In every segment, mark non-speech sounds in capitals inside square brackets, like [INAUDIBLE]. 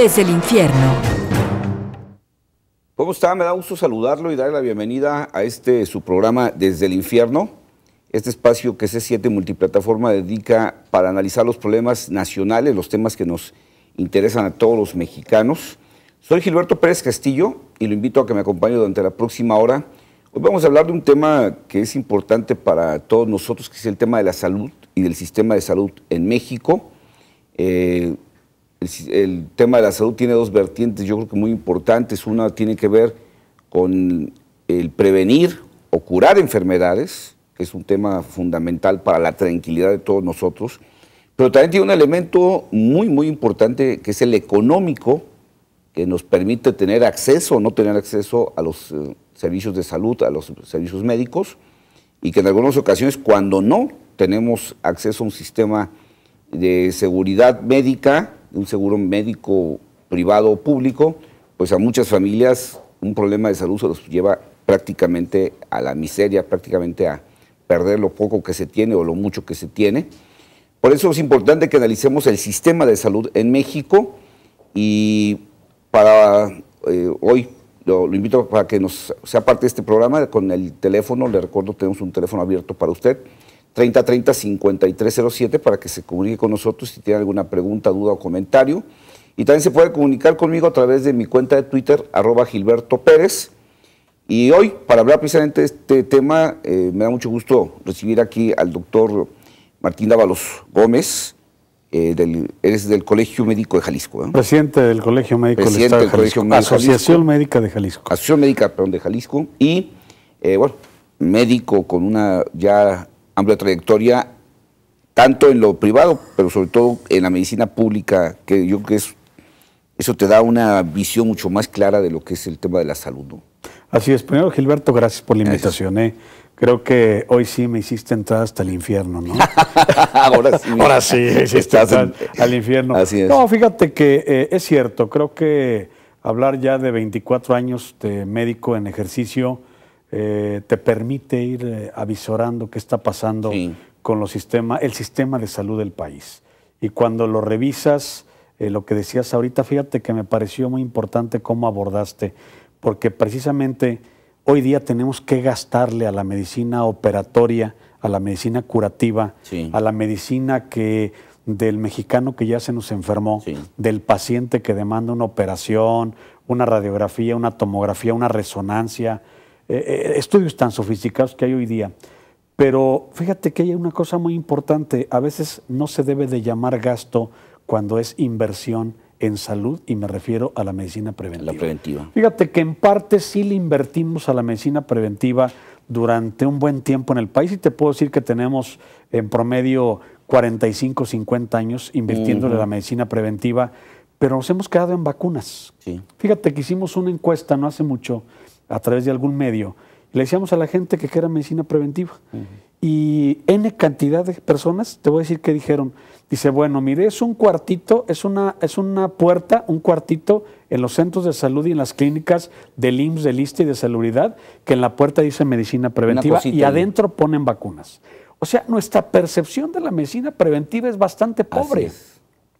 desde el infierno. ¿Cómo está? Me da gusto saludarlo y darle la bienvenida a este su programa Desde el infierno. Este espacio que C7 Multiplataforma dedica para analizar los problemas nacionales, los temas que nos interesan a todos los mexicanos. Soy Gilberto Pérez Castillo y lo invito a que me acompañe durante la próxima hora. Hoy vamos a hablar de un tema que es importante para todos nosotros, que es el tema de la salud y del sistema de salud en México. Eh, el, tema de la salud tiene dos vertientes, yo creo que muy importantes. Una tiene que ver con el prevenir o curar enfermedades, que es un tema fundamental para la tranquilidad de todos nosotros, pero también tiene un elemento muy, muy importante, que es el económico, que nos permite tener acceso o no tener acceso a los eh, servicios de salud, a los servicios médicos, y que en algunas ocasiones, cuando no tenemos acceso a un sistema de seguridad médica, de un seguro médico privado o público, pues a muchas familias un problema de salud se los lleva prácticamente a la miseria, prácticamente a perder lo poco que se tiene o lo mucho que se tiene. Por eso es importante que analicemos el sistema de salud en México y para eh, hoy lo, invito para que nos sea parte de este programa con el teléfono, le recuerdo tenemos un teléfono abierto para usted, 3030-5307 para que se comunique con nosotros si tiene alguna pregunta, duda o comentario. Y también se puede comunicar conmigo a través de mi cuenta de Twitter, arroba Gilberto Pérez. Y hoy, para hablar precisamente de este tema, eh, me da mucho gusto recibir aquí al doctor Martín Dávalos Gómez, eh, eres del Colegio Médico de Jalisco. ¿eh? Presidente del Colegio Médico Presidente del, Estado del Colegio Médico Asociación Médica de Jalisco. Asociación Médica, perdón, de Jalisco. Y, bueno, médico con una ya amplia trayectoria, tanto en lo privado, pero sobre todo en la medicina pública, que yo creo que es, eso te da una visión mucho más clara de lo que es el tema de la salud. Así es. Primero, Gilberto, gracias por la invitación. ¿eh? Creo que hoy sí me hiciste entrar hasta el infierno, ¿no? [LAUGHS] Ahora sí. Ahora sí, hiciste entrar al infierno. Así es. No, fíjate que eh, es cierto. Creo que hablar ya de 24 años de médico en ejercicio eh, te permite ir eh, avisorando qué está pasando con los el sistema de salud del país. Y cuando lo revisas, eh, lo que decías ahorita, fíjate que me pareció muy importante cómo abordaste, porque precisamente hoy día tenemos que gastarle a la medicina operatoria, a la medicina curativa, a la medicina que del mexicano que ya se nos enfermó, del paciente que demanda una operación, una radiografía, una tomografía, una resonancia, eh, eh, estudios tan sofisticados que hay hoy día. Pero fíjate que hay una cosa muy importante, a veces no se debe de llamar gasto cuando es inversión en salud y me refiero a la medicina preventiva. La preventiva. Fíjate que en parte sí le invertimos a la medicina preventiva durante un buen tiempo en el país y te puedo decir que tenemos en promedio 45, 50 años invirtiéndole a la medicina preventiva, pero nos hemos quedado en vacunas. Fíjate que hicimos una encuesta no hace mucho a través de algún medio. Le decíamos a la gente que era medicina preventiva. Y N cantidad de personas, te voy a decir que dijeron, dice, bueno, mire, es un cuartito, es una, es una puerta, un cuartito en los centros de salud y en las clínicas del IMSS, de lista y de Salubridad, que en la puerta dice medicina preventiva y adentro ponen vacunas. O sea, nuestra percepción de la medicina preventiva es bastante pobre.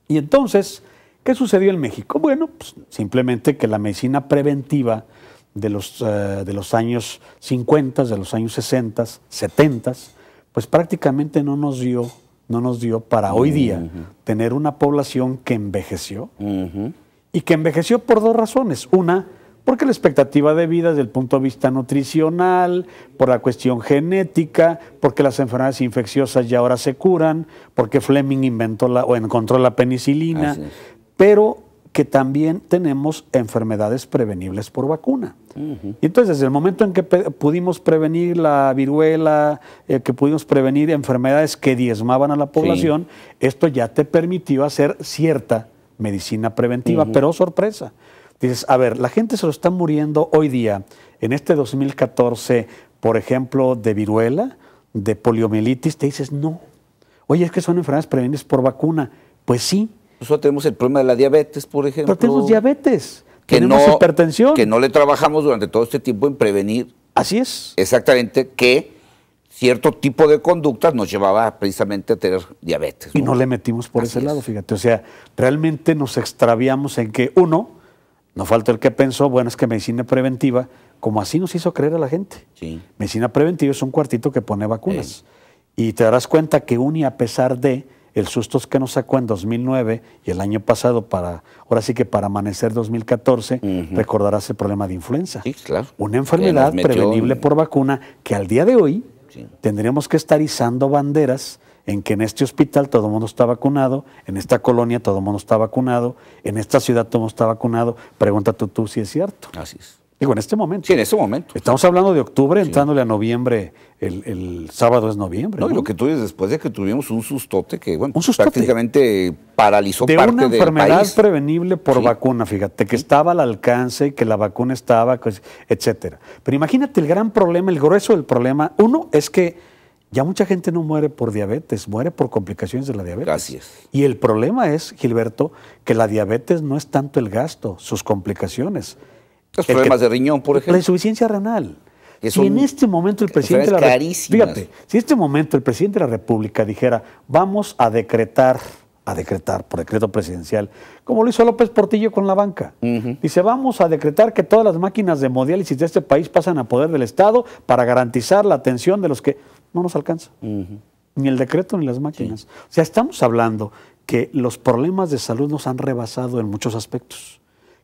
Y entonces, ¿qué sucedió en México? Bueno, pues, simplemente que la medicina preventiva de los, eh, de los años 50, de los años 60, 70, pues prácticamente no nos dio, no nos dio para hoy día tener una población que envejeció y que envejeció por dos razones. Una, porque la expectativa de vida desde el punto de vista nutricional, por la cuestión genética, porque las enfermedades infecciosas ya ahora se curan, porque Fleming inventó la, o encontró la penicilina, pero que también tenemos enfermedades prevenibles por vacuna. Y Entonces, desde el momento en que pudimos prevenir la viruela, eh, que pudimos prevenir enfermedades que diezmaban a la población, esto ya te permitió hacer cierta medicina preventiva, pero sorpresa. Dices, a ver, la gente se lo está muriendo hoy día, en este 2014, por ejemplo, de viruela, de poliomielitis, te dices, no. Oye, es que son enfermedades prevenibles por vacuna. Pues sí, nosotros tenemos el problema de la diabetes, por ejemplo. Pero tenemos diabetes, que tenemos no, hipertensión. Que no le trabajamos durante todo este tiempo en prevenir. Así es. Exactamente, que cierto tipo de conductas nos llevaba precisamente a tener diabetes. Y no le metimos por ese lado, fíjate. O sea, realmente nos extraviamos en que, uno, no falta el que pensó, bueno, es que medicina preventiva, como así nos hizo creer a la gente. Sí. Medicina preventiva es un cuartito que pone vacunas. Y te darás cuenta que y a pesar de el susto que nos sacó en 2009 y el año pasado para, ahora sí que para amanecer 2014, recordarás el problema de influenza. Una enfermedad prevenible por vacuna que al día de hoy tendríamos que estar izando banderas en que en este hospital todo el mundo está vacunado, en esta colonia todo el mundo está vacunado, en esta ciudad todo el mundo está vacunado. Pregúntate tú si es cierto. Así es. Digo, en este momento. Sí, en ese momento. Estamos hablando de octubre, entrándole a noviembre, el, sábado es noviembre. No, y lo que tú dices, después de que tuvimos un sustote que, bueno, paralizó sustote. prácticamente paralizó de una enfermedad prevenible por vacuna, fíjate, que estaba al alcance y que la vacuna estaba, pues, etcétera. Pero imagínate el gran problema, el grueso del problema. Uno es que ya mucha gente no muere por diabetes, muere por complicaciones de la diabetes. Gracias. Y el problema es, Gilberto, que la diabetes no es tanto el gasto, sus complicaciones problemas de riñón, por ejemplo. La insuficiencia renal. si en este momento el presidente de la República. Fíjate, si en este momento el presidente de la República dijera, vamos a decretar, a decretar por decreto presidencial, como lo hizo López Portillo con la banca. Dice, vamos a decretar que todas las máquinas de hemodiálisis de este país pasan a poder del Estado para garantizar la atención de los que no nos alcanza. Ni el decreto ni las máquinas. O sea, estamos hablando que los problemas de salud nos han rebasado en muchos aspectos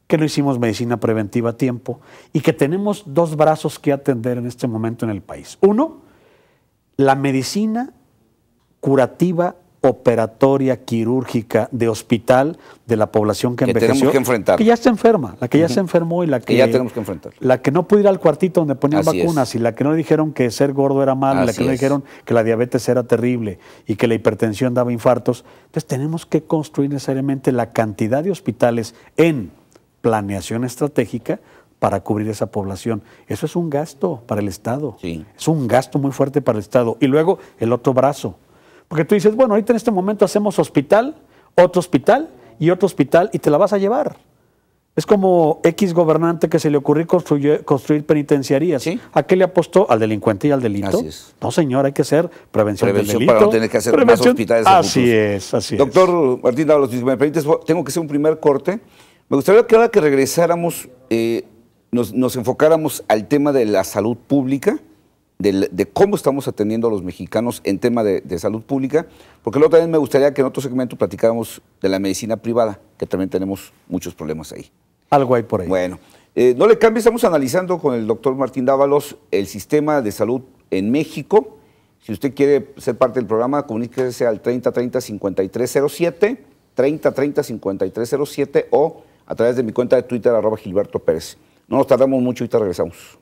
que no hicimos medicina preventiva a tiempo y que tenemos dos brazos que atender en este momento en el país. Uno, la medicina curativa operatoria quirúrgica de hospital de la población que, que envejeció. Tenemos que enfrentar. Que ya está enferma, la que ya se enfermó y la que, ya tenemos que enfrentar. La que no pudo ir al cuartito donde ponían vacunas y la que no le dijeron que ser gordo era malo, la que no le dijeron que la diabetes era terrible y que la hipertensión daba infartos. Entonces tenemos que construir necesariamente la cantidad de hospitales en planeación estratégica para cubrir esa población. Eso es un gasto para el Estado. Es un gasto muy fuerte para el Estado. Y luego el otro brazo. Porque tú dices, bueno, ahorita en este momento hacemos hospital, otro hospital y otro hospital y te la vas a llevar. Es como X gobernante que se le ocurrió construir penitenciarías. ¿A qué le apostó? ¿Al delincuente y al delito? No, señor, hay que hacer prevención, del delito. Para no tener que hacer más hospitales. Así es, así Doctor Martín tengo que hacer un primer corte. Me gustaría que ahora que regresáramos eh, nos, nos, enfocáramos al tema de la salud pública, de, cómo estamos atendiendo a los mexicanos en tema de, salud pública, porque luego también me gustaría que en otro segmento platicáramos de la medicina privada, que también tenemos muchos problemas ahí. Algo hay por ahí. Bueno, eh, no le cambie, estamos analizando con el doctor Martín Dávalos el sistema de salud en México. Si usted quiere ser parte del programa, comuníquese al 3030-5307, 3030-5307 o a través de mi cuenta de Twitter, arroba Gilberto Pérez. No nos tardamos mucho, y te regresamos.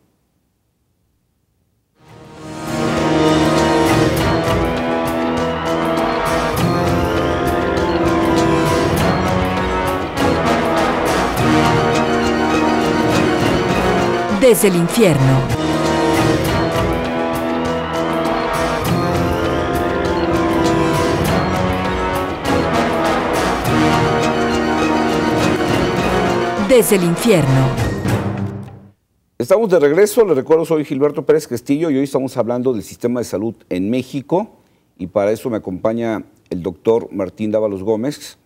Desde el infierno. desde el infierno. Estamos de regreso, les recuerdo, soy Gilberto Pérez Castillo y hoy estamos hablando del sistema de salud en México y para eso me acompaña el doctor Martín Dávalos Gómez.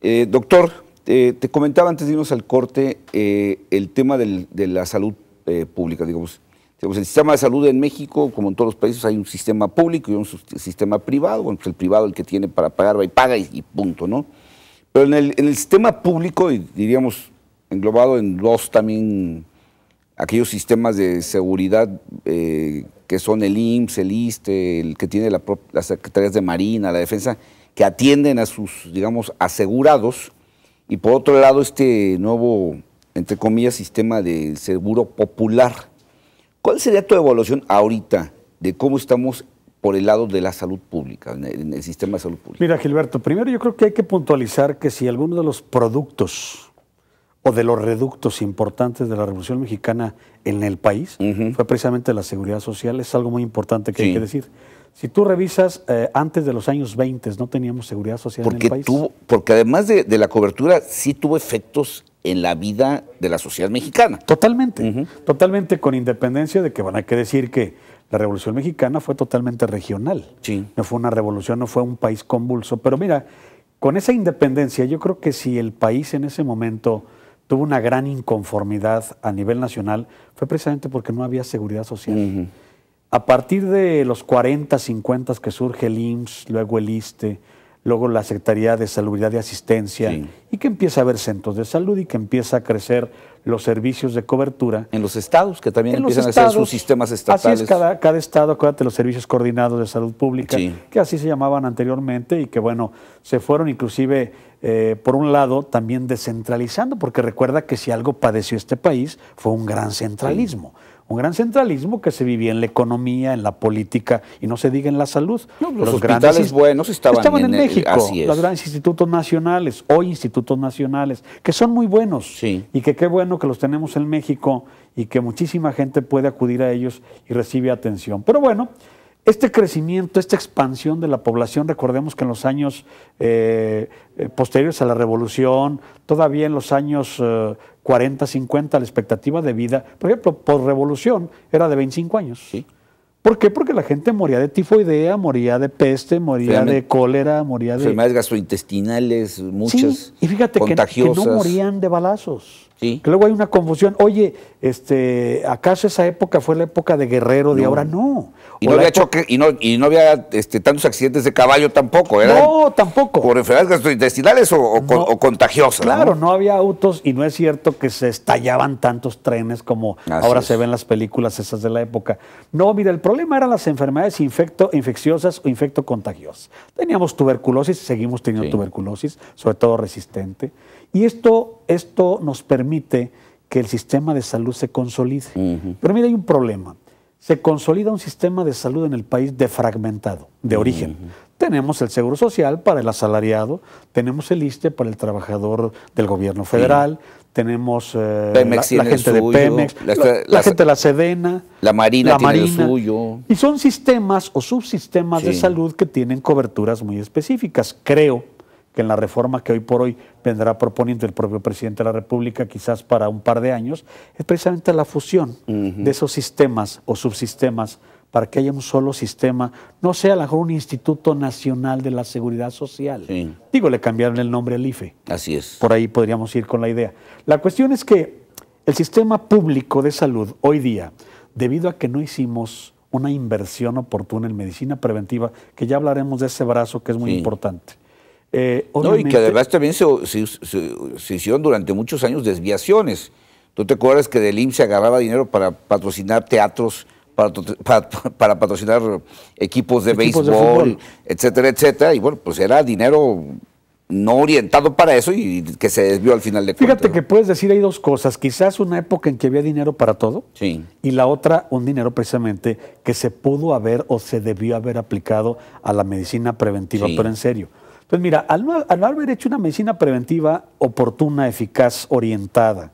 Eh, doctor, eh, te comentaba antes de irnos al corte eh, el tema de la salud pública, digamos. Digamos, el sistema de salud en México, como en todos los países, hay un sistema público y un sistema privado. Bueno, pues el privado, el que tiene para pagar, va y paga y, punto, ¿no? Pero en el, en el, sistema público, diríamos englobado en dos también aquellos sistemas de seguridad eh, que son el IMSS, el ISTE, el que tiene las secretarías de Marina, la defensa, que atienden a sus, digamos, asegurados. Y por otro lado, este nuevo, entre comillas, sistema de seguro popular. ¿Cuál sería tu evaluación ahorita de cómo estamos por el lado de la salud pública, en el, en el sistema de salud pública? Mira, Gilberto, primero yo creo que hay que puntualizar que si alguno de los productos o de los reductos importantes de la Revolución Mexicana en el país fue precisamente la seguridad social. Es algo muy importante que hay que decir. Si tú revisas, eh, antes de los años 20 no teníamos seguridad social en el país. porque además de, la cobertura, sí tuvo efectos en la vida de la sociedad mexicana. Totalmente, totalmente, con independencia de que bueno, hay que decir que la Revolución Mexicana fue totalmente regional. Sí. No fue una revolución, no fue un país convulso. Pero mira, con esa independencia, yo creo que si el país en ese momento tuvo una gran inconformidad a nivel nacional fue precisamente porque no había seguridad social. A partir de los 40, 50 que surge el IMSS, luego el ISTE, luego la Secretaría de Salubridad y Asistencia, y que empieza a haber centros de salud y que empieza a crecer los servicios de cobertura. En los estados, que también empiezan a hacer sus sistemas estatales. Así es, cada, estado, acuérdate, los servicios coordinados de salud pública, que así se llamaban anteriormente y que, bueno, se fueron inclusive, eh, por un lado, también descentralizando, porque recuerda que si algo padeció este país fue un gran centralismo un gran centralismo que se vivía en la economía, en la política y no se diga en la salud. los, grandes, buenos estaban, en, México, los grandes institutos nacionales, hoy institutos nacionales, que son muy buenos sí. y que qué bueno que los tenemos en México y que muchísima gente puede acudir a ellos y recibe atención. Pero bueno, este crecimiento, esta expansión de la población, recordemos que en los años eh, eh posteriores a la revolución, todavía en los años 40, eh, 50, la expectativa de vida, por ejemplo, por revolución era de 25 años. Sí. ¿Por qué? Porque la gente moría de tifoidea, moría de peste, moría de cólera, moría de... Enfermedades gastrointestinales, muchas sí, y fíjate que no morían de balazos luego hay una confusión. Oye, este, ¿acaso esa época fue la época de Guerrero de ahora? No. Y no, había y no, y no había este, tantos accidentes de caballo tampoco, ¿verdad? No, tampoco. ¿Por enfermedades gastrointestinales o, contagiosas? Claro, ¿no? había autos y no es cierto que se estallaban tantos trenes como ahora se ven las películas esas de la época. No, mira, el problema eran las enfermedades infecto, infecciosas o infecto contagiosas. Teníamos tuberculosis, seguimos teniendo tuberculosis, sobre todo resistente y esto, esto nos permite que el sistema de salud se consolide. Pero mira, hay un problema. Se consolida un sistema de salud en el país defragmentado, de origen. Tenemos el Seguro Social para el asalariado, tenemos el ISTE para el trabajador del gobierno federal, tenemos eh, la, gente de Pemex, la, gente de la Sedena, la Marina, tiene suyo. Y son sistemas o subsistemas de salud que tienen coberturas muy específicas, creo que en la reforma que hoy por hoy vendrá proponiendo el propio presidente de la República, quizás para un par de años, es precisamente la fusión de esos sistemas o subsistemas para que haya un solo sistema, no sea a lo mejor un Instituto Nacional de la Seguridad Social. Digo, le cambiaron el nombre al IFE. Así es. Por ahí podríamos ir con la idea. La cuestión es que el sistema público de salud hoy día, debido a que no hicimos una inversión oportuna en medicina preventiva, que ya hablaremos de ese brazo que es muy importante, eh, no, y que además también se, hicieron durante muchos años desviaciones. ¿Tú te acuerdas que del IMSS se agarraba dinero para patrocinar teatros, para, [LAUGHS] patrocinar equipos de béisbol, etcétera, etcétera? Y bueno, pues era dinero no orientado para eso y que se desvió al final de cuentas. Fíjate que puedes decir hay dos cosas. Quizás una época en que había dinero para todo y la otra un dinero precisamente que se pudo haber o se debió haber aplicado a la medicina preventiva, pero en serio. Pues mira, al no, haber hecho una medicina preventiva oportuna, eficaz, orientada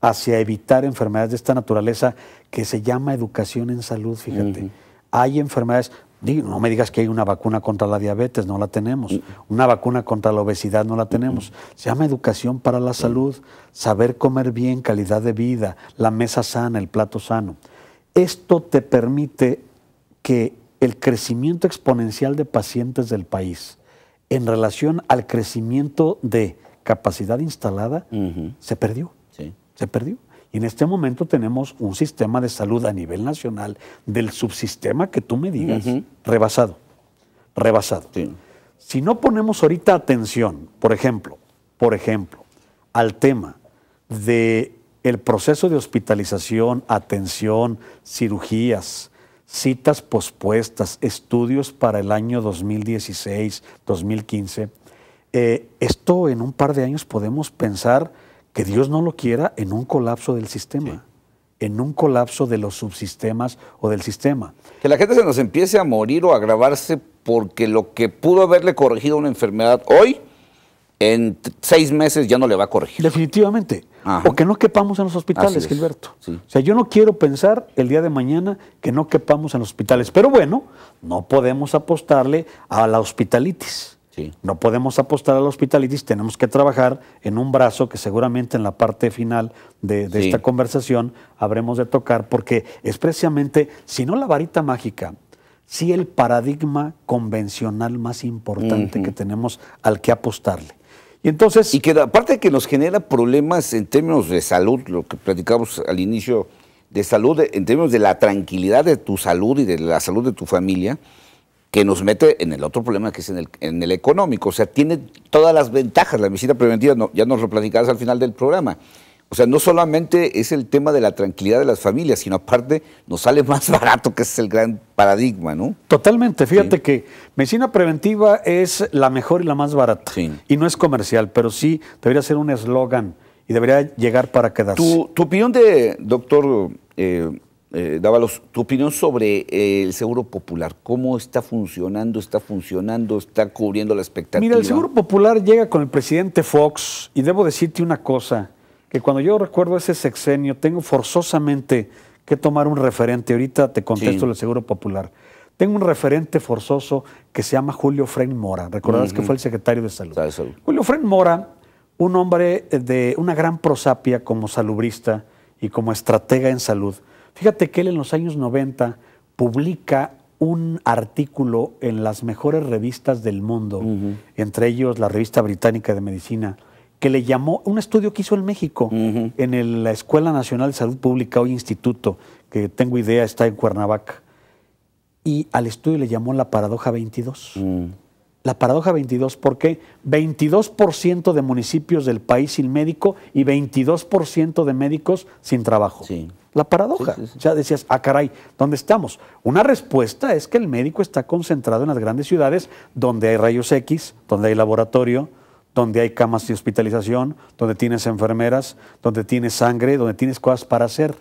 hacia evitar enfermedades de esta naturaleza, que se llama educación en salud, fíjate. Hay enfermedades, no me digas que hay una vacuna contra la diabetes, no la tenemos. Una vacuna contra la obesidad, no la tenemos. Se llama educación para la salud, saber comer bien, calidad de vida, la mesa sana, el plato sano. Esto te permite que el crecimiento exponencial de pacientes del país en relación al crecimiento de capacidad instalada se perdió. Se perdió. Y en este momento tenemos un sistema de salud a nivel nacional del subsistema que tú me digas, rebasado, rebasado. Si no ponemos ahorita atención, por ejemplo, por ejemplo, al tema de proceso de hospitalización, atención, cirugías, citas pospuestas, estudios para el año 2016, 2015. Eh, esto en un par de años podemos pensar que Dios no lo quiera en un colapso del sistema. en un colapso de los subsistemas o del sistema. Que la gente se nos empiece a morir o a agravarse porque lo que pudo haberle corregido una enfermedad hoy en seis meses ya no le va a corregir. Definitivamente. Porque no quepamos en los hospitales, Gilberto. O sea, yo no quiero pensar el día de mañana que no quepamos en los hospitales. Pero bueno, no podemos apostarle a la hospitalitis. No podemos apostar a la hospitalitis, tenemos que trabajar en un brazo que seguramente en la parte final de, esta conversación habremos de tocar, porque es precisamente, si no la varita mágica, si el paradigma convencional más importante que tenemos al que apostarle. Y entonces. Y que aparte que nos genera problemas en términos de salud, lo que platicamos al inicio de salud, en términos de la tranquilidad de tu salud y de la salud de tu familia, que nos mete en el otro problema que es en el, en el económico. O sea, tiene todas las ventajas. La medicina preventiva, no, ya nos lo platicabas al final del programa. O sea, no solamente es el tema de la tranquilidad de las familias, sino aparte nos sale más [LAUGHS] barato, que es el gran paradigma, ¿no? Totalmente. Fíjate que medicina preventiva es la mejor y la más barata. Y no es comercial, pero sí debería ser un eslogan y debería llegar para quedarse. Tu, opinión de, doctor eh, eh, Dávalos, tu opinión sobre eh, el Seguro Popular, cómo está funcionando, está funcionando, está cubriendo la expectativa. Mira, el Seguro Popular llega con el presidente Fox y debo decirte una cosa que cuando yo recuerdo ese sexenio, tengo forzosamente que tomar un referente. Ahorita te contesto el Seguro Popular. Tengo un referente forzoso que se llama Julio Fren Mora. Recordarás que fue el secretario de Salud. Julio Fren Mora, un hombre eh, de una gran prosapia como salubrista y como estratega en salud. Fíjate que él en los años 90 publica un artículo en las mejores revistas del mundo, entre ellos la revista británica de medicina, que le llamó, un estudio que hizo en México, en la Escuela Nacional de Salud Pública, hoy instituto, que tengo idea, está en Cuernavaca. Y al estudio le llamó la paradoja 22. Mm. La paradoja 22, porque 22% de municipios del país sin médico y 22% de médicos sin trabajo. La paradoja. ya o decías, ah, caray, ¿dónde estamos? Una respuesta es que el médico está concentrado en las grandes ciudades donde hay rayos X, donde hay laboratorio, donde hay camas de hospitalización, donde tienes enfermeras, donde tienes sangre, donde tienes cosas para hacer.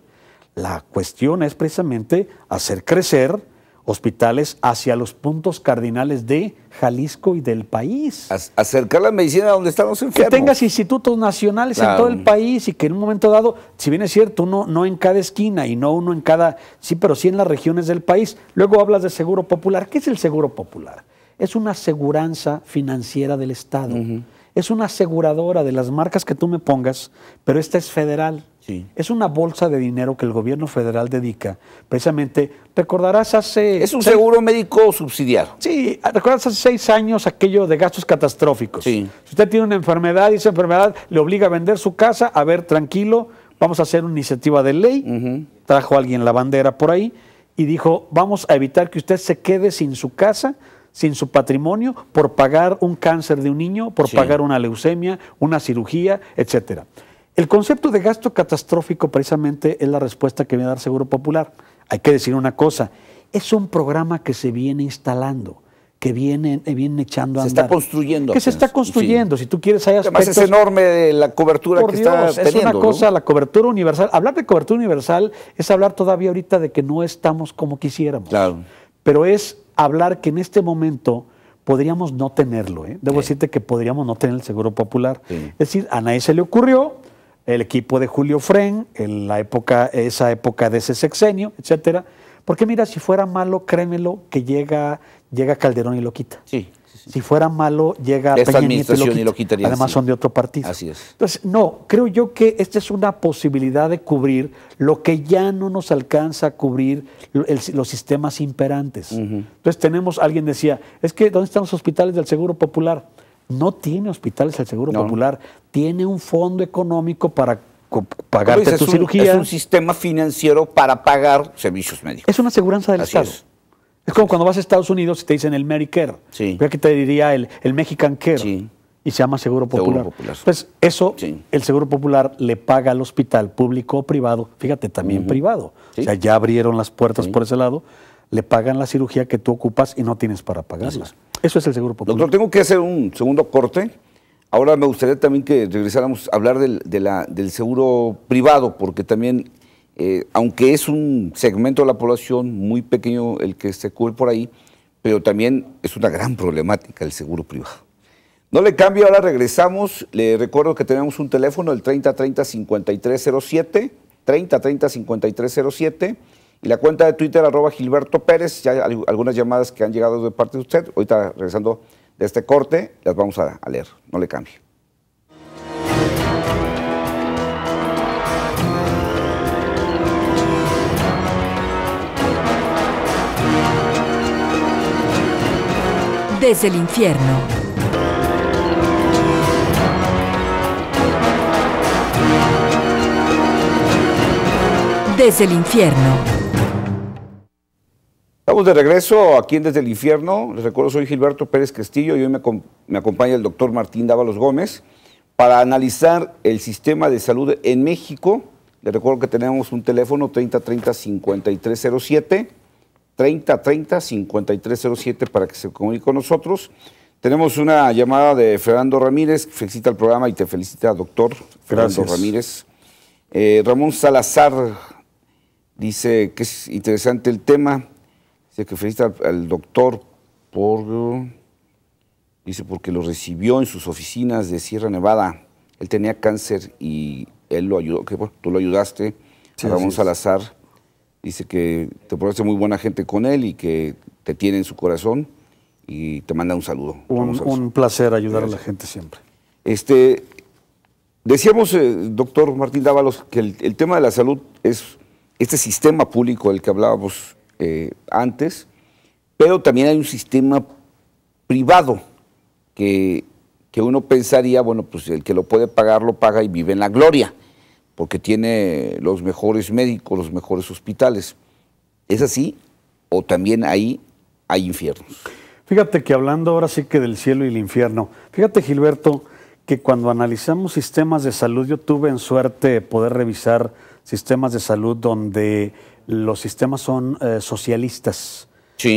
La cuestión es precisamente hacer crecer hospitales hacia los puntos cardinales de Jalisco y del país. Acercar la medicina a donde estamos enfermos. Que tengas institutos nacionales en todo el país y que en un momento dado, si bien es cierto, uno no en cada esquina y no uno en cada, sí, pero sí en las regiones del país. Luego hablas de seguro popular. ¿Qué es el seguro popular? Es una aseguranza financiera del Estado es una aseguradora de las marcas que tú me pongas, pero esta es federal. Sí. Es una bolsa de dinero que el gobierno federal dedica. Precisamente, recordarás hace... Es un seguro médico subsidiado. Sí, recordarás hace seis años aquello de gastos catastróficos. Si usted tiene una enfermedad y esa enfermedad le obliga a vender su casa, a ver, tranquilo, vamos a hacer una iniciativa de ley. Trajo alguien la bandera por ahí y dijo, vamos a evitar que usted se quede sin su casa sin su patrimonio por pagar un cáncer de un niño, por pagar una leucemia, una cirugía, etcétera. El concepto de gasto catastrófico precisamente es la respuesta que viene a dar Seguro Popular. Hay que decir una cosa, es un programa que se viene instalando que viene eh, viene echando a Se está construyendo. Que se está construyendo. Si tú quieres, hay aspectos... Además es enorme la cobertura que teniendo. Es una cosa, la cobertura universal. Hablar de cobertura universal es hablar todavía ahorita de que no estamos como quisiéramos. Claro. Pero es hablar que en este momento podríamos no tenerlo. ¿eh? Debo decirte que podríamos no tener el Seguro Popular. Es decir, a nadie se le ocurrió, el equipo de Julio Fren, en la época, esa época de ese sexenio, etcétera. Porque mira, si fuera malo, créemelo, que llega, llega Calderón y lo quita. Sí. Si fuera malo, llega Esta Peña y lo, quitaría. Además, son de otro partido. Así es. Entonces, no, creo yo que esta es una posibilidad de cubrir lo que ya no nos alcanza a cubrir los sistemas imperantes. Entonces, tenemos, alguien decía, es que ¿dónde están los hospitales del Seguro Popular? No tiene hospitales del Seguro Popular, tiene un fondo económico para pagarte tu es un, cirugía. un sistema financiero para pagar servicios médicos. Es una aseguranza del Estado. Es como cuando vas a Estados Unidos y te dicen el Medicare. Sí. que te diría el, el Mexican Care. Y se llama Seguro Popular. Seguro Entonces, eso, el Seguro Popular le paga al hospital público o privado, fíjate, también privado. O sea, ya abrieron las puertas por ese lado, le pagan la cirugía que tú ocupas y no tienes para pagarlas. Eso es el Seguro Popular. Doctor, tengo que hacer un segundo corte. Ahora me gustaría también que regresáramos a hablar del, de la, del seguro privado, porque también eh, aunque es un segmento de la población muy pequeño el que se cubre por ahí, pero también es una gran problemática el seguro privado. No le cambio, ahora regresamos. Le recuerdo que tenemos un teléfono, el 3030-5307, y la cuenta de Twitter, arroba Gilberto Pérez. Ya hay algunas llamadas que han llegado de parte de usted. Ahorita regresando de este corte, las vamos a, leer. No le cambio. desde el infierno. Desde el infierno. Estamos de regreso aquí en Desde el Infierno. Les recuerdo, soy Gilberto Pérez Castillo y hoy me, me acompaña el doctor Martín Dávalos Gómez para analizar el sistema de salud en México. Les recuerdo que tenemos un teléfono 3030-5307 3030-5307 para que se comunique con nosotros. Tenemos una llamada de Fernando Ramírez, felicita el programa y te felicita, doctor Fernando Ramírez. Eh, Ramón Salazar dice que es interesante el tema, dice que felicita al doctor por, dice porque lo recibió en sus oficinas de Sierra Nevada. Él tenía cáncer y él lo ayudó, que, tú lo ayudaste, Ramón Salazar Dice que te parece muy buena gente con él y que te tiene en su corazón y te manda un saludo. Un, placer ayudar a la gente siempre. Este, decíamos, eh, doctor Martín Dávalos, que el, tema de la salud es este sistema público del que hablábamos eh, antes, pero también hay un sistema privado que, que uno pensaría, bueno, pues el que lo puede pagar lo paga y vive en la gloria porque tiene los mejores médicos, los mejores hospitales. ¿Es así o también ahí hay infiernos? Fíjate que hablando ahora sí que del cielo y el infierno, fíjate Gilberto que cuando analizamos sistemas de salud, yo tuve en suerte poder revisar sistemas de salud donde los sistemas son eh, socialistas.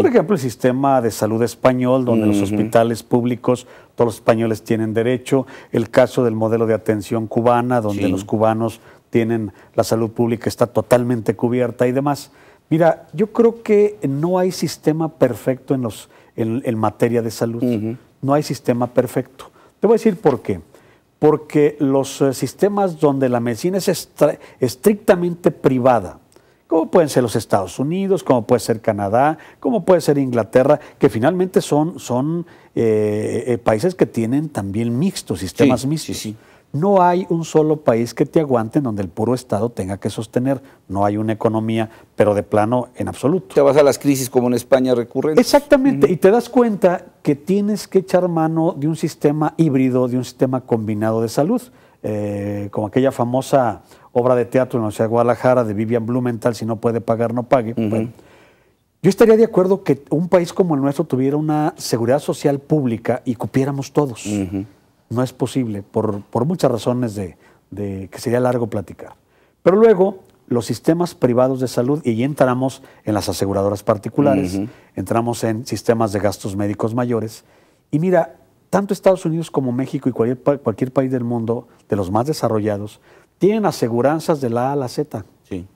Por ejemplo, el sistema de salud español, donde los hospitales públicos, todos los españoles tienen derecho. El caso del modelo de atención cubana, donde los cubanos tienen la salud pública, está totalmente cubierta y demás. Mira, yo creo que no hay sistema perfecto en, los, en, materia de salud. No hay sistema perfecto. Te voy a decir por qué. Porque los eh, sistemas donde la medicina es estrictamente privada, como pueden ser los Estados Unidos, como puede ser Canadá, como puede ser Inglaterra, que finalmente son, son eh, eh, países que tienen también mixtos, sistemas mixtos. No hay un solo país que te aguante en donde el puro Estado tenga que sostener. No hay una economía, pero de plano en absoluto. Te vas a las crisis como en España recurrentes. Exactamente, y te das cuenta que tienes que echar mano de un sistema híbrido, de un sistema combinado de salud, eh, como aquella famosa obra de teatro en la Universidad de Guadalajara de Vivian Blumenthal, si no puede pagar, no pague. yo estaría de acuerdo que un país como el nuestro tuviera una seguridad social pública y cupiéramos todos. No es posible, por, muchas razones de, que sería largo platicar. Pero luego, los sistemas privados de salud, y entramos en las aseguradoras particulares, entramos en sistemas de gastos médicos mayores. Y mira, tanto Estados Unidos como México y cualquier país del mundo, de los más desarrollados, tienen aseguranzas de la A a la Z. Sí.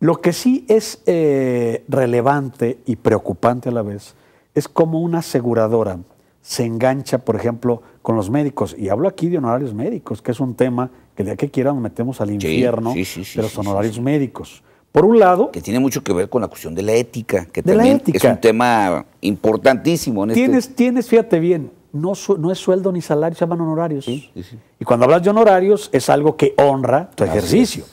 Lo que sí es eh, relevante y preocupante a la vez es cómo una aseguradora se engancha, por ejemplo, con los médicos. Y hablo aquí de honorarios médicos, que es un tema que el día que quiera nos metemos al infierno de los honorarios médicos. Por un lado. Que tiene mucho que ver con la cuestión de la ética, que también es un tema importantísimo. En este tienes, tienes, fíjate bien, no, es sueldo ni salario, se llaman honorarios. Y cuando hablas de honorarios, es algo que honra tu ejercicio.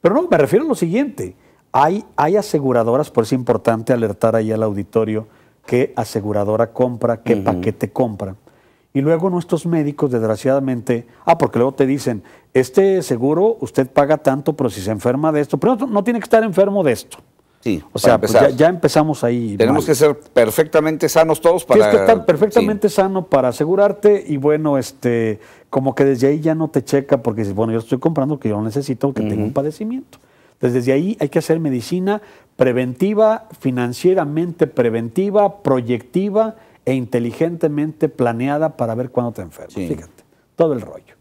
Pero no, me refiero a lo siguiente. Hay, hay aseguradoras, por eso es importante alertar ahí al auditorio qué aseguradora compra, qué paquete compra. Y luego nuestros médicos, desgraciadamente, ah, porque luego te dicen, este seguro usted paga tanto, pero si se enferma de esto, pero no tiene que estar enfermo de esto. Sí, o sea, pues ya, empezamos ahí. Tenemos que ser perfectamente sanos todos para. Tienes que estar perfectamente sano para asegurarte y bueno, este, como que desde ahí ya no te checa porque dices, bueno, yo estoy comprando que yo necesito, que tenga tengo un padecimiento. desde ahí hay que hacer medicina preventiva, financieramente preventiva, proyectiva e inteligentemente planeada para ver cuándo te enfermas. Fíjate, todo el rollo.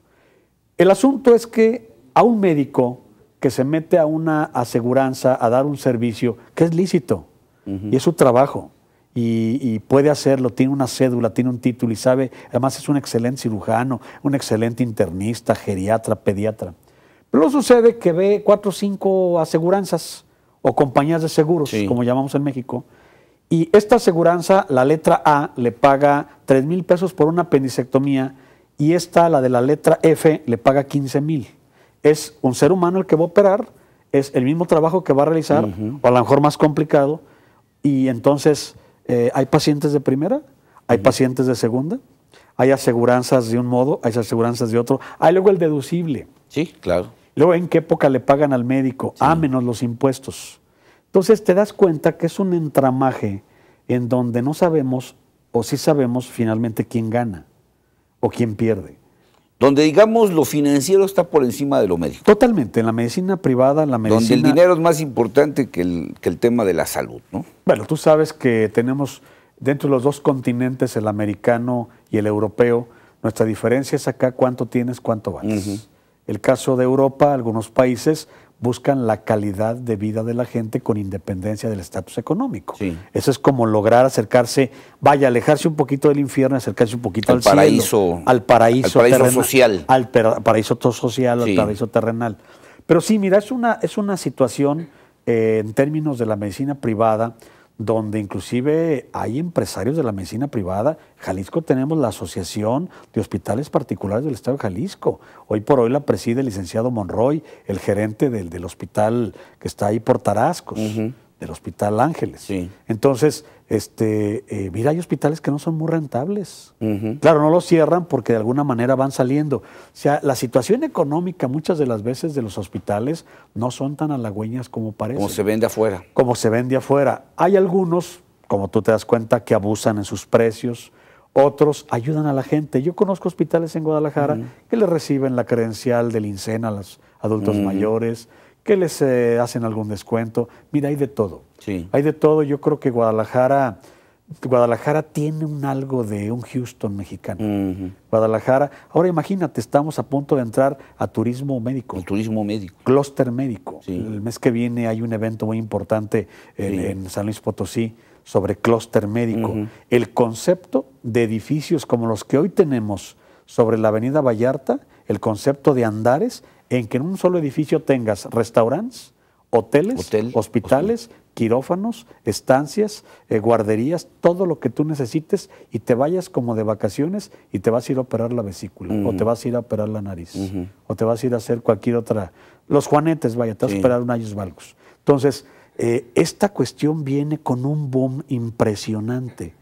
El asunto es que a un médico que se mete a una aseguranza a dar un servicio que es lícito y es su trabajo y, puede hacerlo, tiene una cédula, tiene un título y sabe, además es un excelente cirujano, un excelente internista, geriatra, pediatra. Pero sucede que ve cuatro o cinco aseguranzas o compañías de seguros, como llamamos en México, y esta aseguranza, la letra A, le paga tres mil pesos por una apendicectomía y esta, la de la letra F, le paga 15 mil es un ser humano el que va a operar, es el mismo trabajo que va a realizar, o a lo mejor más complicado, y entonces eh, hay pacientes de primera, hay pacientes de segunda, hay aseguranzas de un modo, hay aseguranzas de otro, hay luego el deducible. Sí, claro. Luego, ¿en qué época le pagan al médico? A ah, menos los impuestos. Entonces te das cuenta que es un entramaje en donde no sabemos o sí sabemos finalmente quién gana o quién pierde donde digamos lo financiero está por encima de lo médico. Totalmente, en la medicina privada, la medicina... Donde el dinero es más importante que el, que el tema de la salud, ¿no? Bueno, tú sabes que tenemos dentro de los dos continentes, el americano y el europeo, nuestra diferencia es acá cuánto tienes, cuánto vales. El caso de Europa, algunos países, buscan la calidad de vida de la gente con independencia del estatus económico. Eso es como lograr acercarse, vaya, alejarse un poquito del infierno, acercarse un poquito al, paraíso, al paraíso, social, al paraíso social, al paraíso terrenal. Pero sí, mira, es una, es una situación eh, en términos de la medicina privada donde inclusive hay empresarios de la medicina privada. Jalisco tenemos la Asociación de Hospitales Particulares del Estado de Jalisco. Hoy por hoy la preside el licenciado Monroy, el gerente del, hospital que está ahí por Tarascos del Hospital Ángeles. Entonces, este, eh, mira, hay hospitales que no son muy rentables. Claro, no los cierran porque de alguna manera van saliendo. O sea, la situación económica muchas de las veces de los hospitales no son tan halagüeñas como parece. Como se vende afuera. Como se vende afuera. Hay algunos, como tú te das cuenta, que abusan en sus precios. Otros ayudan a la gente. Yo conozco hospitales en Guadalajara que le reciben la credencial del INSEN a los adultos mayores ¿Qué les eh, hacen algún descuento. Mira, hay de todo. Sí. Hay de todo. Yo creo que Guadalajara... Guadalajara tiene un algo de un Houston mexicano. Guadalajara, ahora imagínate, estamos a punto de entrar a turismo médico. turismo médico. Clúster médico. El mes que viene hay un evento muy importante en, San Luis Potosí sobre clúster médico. El concepto de edificios como los que hoy tenemos sobre la Avenida Vallarta, el concepto de andares, en que en un solo edificio tengas restaurantes, hoteles, hospitales, quirófanos, estancias, eh, guarderías, todo lo que tú necesites y te vayas como de vacaciones y te vas a ir a operar la vesícula, o te vas a ir a operar la nariz, o te vas a ir a hacer cualquier otra. Los juanetes, vaya, te vas a operar un ayus Entonces, eh, esta cuestión viene con un boom impresionante.